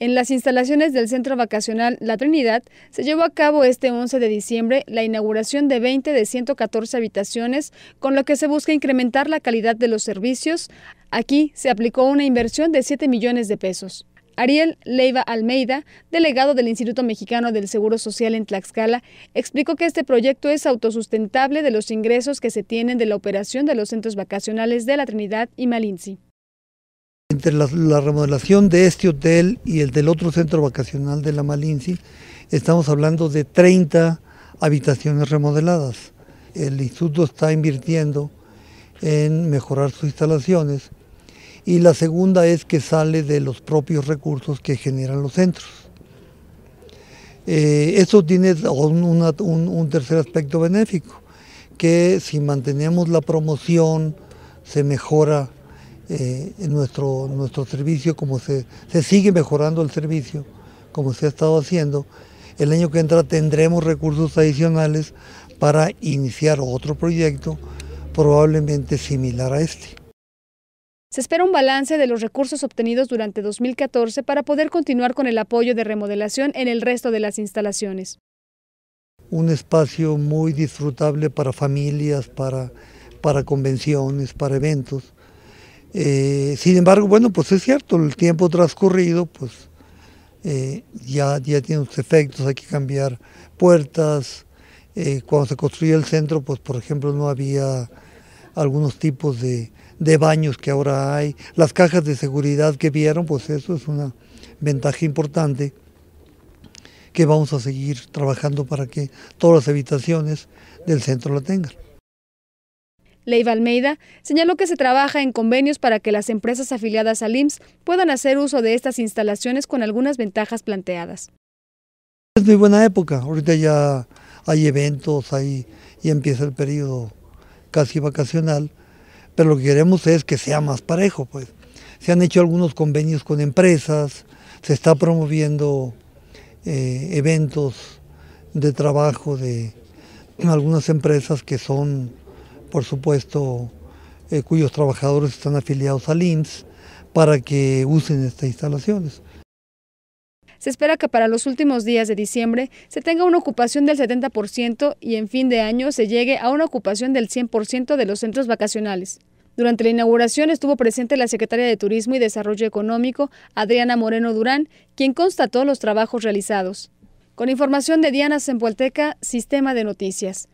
En las instalaciones del Centro Vacacional La Trinidad se llevó a cabo este 11 de diciembre la inauguración de 20 de 114 habitaciones, con lo que se busca incrementar la calidad de los servicios. Aquí se aplicó una inversión de 7 millones de pesos. Ariel Leiva Almeida, delegado del Instituto Mexicano del Seguro Social en Tlaxcala, explicó que este proyecto es autosustentable de los ingresos que se tienen de la operación de los centros vacacionales de La Trinidad y Malinci entre la, remodelación de este hotel y el del otro centro vacacional de la Malinci, estamos hablando de 30 habitaciones remodeladas. El instituto está invirtiendo en mejorar sus instalaciones y la segunda es que sale de los propios recursos que generan los centros. Eh, eso tiene un, un tercer aspecto benéfico, que si mantenemos la promoción, se mejora eh, en nuestro, servicio, como se, sigue mejorando el servicio, como se ha estado haciendo. El año que entra tendremos recursos adicionales para iniciar otro proyecto probablemente similar a este. Se espera un balance de los recursos obtenidos durante 2014 para poder continuar con el apoyo de remodelación en el resto de las instalaciones. Un espacio muy disfrutable para familias, para convenciones, para eventos. Eh, sin embargo, bueno, pues es cierto, el tiempo transcurrido, pues eh, ya, ya tiene sus efectos, hay que cambiar puertas. Eh, cuando se construyó el centro, pues por ejemplo no había algunos tipos de baños que ahora hay. Las cajas de seguridad que vieron, pues eso es una ventaja importante que vamos a seguir trabajando para que todas las habitaciones del centro la tengan. Leiva Almeida señaló que se trabaja en convenios para que las empresas afiliadas al IMSS puedan hacer uso de estas instalaciones con algunas ventajas planteadas. Es muy buena época, ahorita ya hay eventos, ahí y empieza el periodo casi vacacional, pero lo que queremos es que sea más parejo. pues. Se han hecho algunos convenios con empresas, se está promoviendo eh, eventos de trabajo de algunas empresas que son por supuesto, eh, cuyos trabajadores están afiliados al INSS, para que usen estas instalaciones. Se espera que para los últimos días de diciembre se tenga una ocupación del 70% y en fin de año se llegue a una ocupación del 100% de los centros vacacionales. Durante la inauguración estuvo presente la secretaria de Turismo y Desarrollo Económico, Adriana Moreno Durán, quien constató los trabajos realizados. Con información de Diana Zempualteca, Sistema de Noticias.